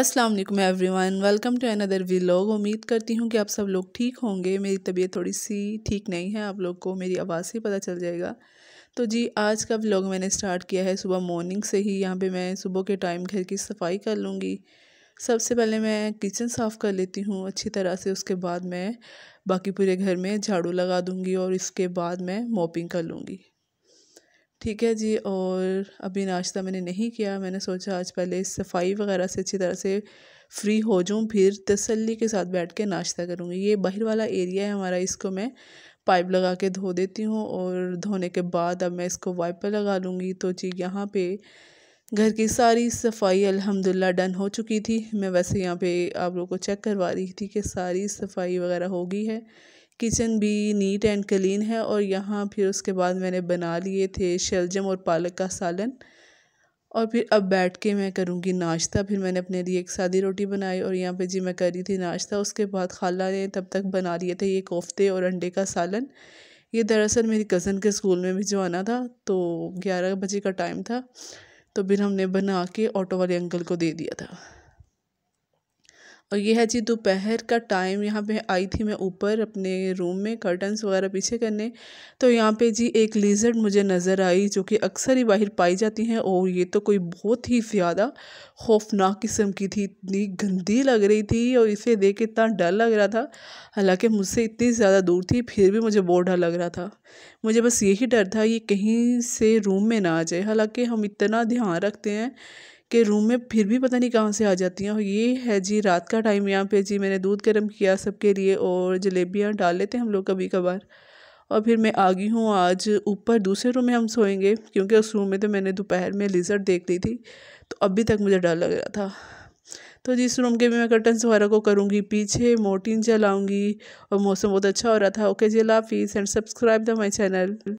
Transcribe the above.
अस्सलाम वालेकुम everyone welcome to another vlog उम्मीद करती हूँ कि आप सब लोग ठीक होंगे मेरी तबीयत थोड़ी सी ठीक नहीं है आप लोग को मेरी आवाज़ से पता चल जाएगा तो जी आज का व्लॉग मैंने स्टार्ट किया है सुबह मॉर्निंग से ही यहाँ पे मैं सुबह के टाइम घर की सफाई कर लूँगी सबसे पहले मैं किचन साफ़ कर लेती हूँ अच्छी तरह से उसके बाद मैं बाकी पूरे घर में झाड़ू लगा दूँगी और इसके बाद मैं मॉपिंग कर लूँगी ठीक है जी और अभी नाश्ता मैंने नहीं किया मैंने सोचा आज पहले सफाई वगैरह से अच्छी तरह से फ्री हो जाऊँ फिर तसल्ली के साथ बैठ के नाश्ता करूँगी ये बाहर वाला एरिया है हमारा इसको मैं पाइप लगा के धो देती हूँ और धोने के बाद अब मैं इसको वाइपर लगा लूँगी तो जी यहाँ पे घर की सारी सफाई अल्हम्दुलिल्लाह डन हो चुकी थी मैं वैसे यहाँ पे आप लोगों को चेक करवा रही थी कि सारी सफाई वगैरह हो गई है किचन भी नीट एंड क्लीन है और यहाँ फिर उसके बाद मैंने बना लिए थे शलजम और पालक का सालन और फिर अब बैठ के मैं करूँगी नाश्ता फिर मैंने अपने लिए एक सादी रोटी बनाई और यहाँ पे जी मैं कर रही थी नाश्ता उसके बाद खाला ने तब तक बना लिए थे ये कोफ्ते और अंडे का सालन ये दरअसल मेरी कज़न के स्कूल में भिजवाना था तो ग्यारह बजे का टाइम था तो फिर हमने बना के ऑटो वाले अंकल को दे दिया था और ये है जी दोपहर का टाइम यहाँ पे आई थी मैं ऊपर अपने रूम में कर्टन्स वगैरह पीछे करने तो यहाँ पे जी एक लीजर्ड मुझे नज़र आई जो कि अक्सर ही बाहर पाई जाती हैं और ये तो कोई बहुत ही ज़्यादा खौफनाक किस्म की थी इतनी गंदी लग रही थी और इसे देख इतना डर लग रहा था हालांकि मुझसे इतनी ज़्यादा दूर थी फिर भी मुझे बहुत डर लग रहा था मुझे बस यही डर था ये कहीं से रूम में ना आ जाए हालाँकि हम इतना ध्यान रखते हैं के रूम में फिर भी पता नहीं कहाँ से आ जाती हैं और ये है जी रात का टाइम यहाँ पे जी मैंने दूध गर्म किया सबके लिए और जलेबियाँ डाल लेते हम लोग कभी कभार और फिर मैं आ गई हूँ आज ऊपर दूसरे रूम में हम सोएंगे क्योंकि उस रूम में तो मैंने दोपहर में लिजर्ट देख ली थी तो अभी तक मुझे डर लग रहा था तो जिस रूम के भी मैं कर्टन्स वगैरह को करूँगी पीछे मोर्टिन जलाऊँगी और मौसम बहुत अच्छा हो रहा था ओके जी अल्लाह हाफिज़ and subscribe the my channel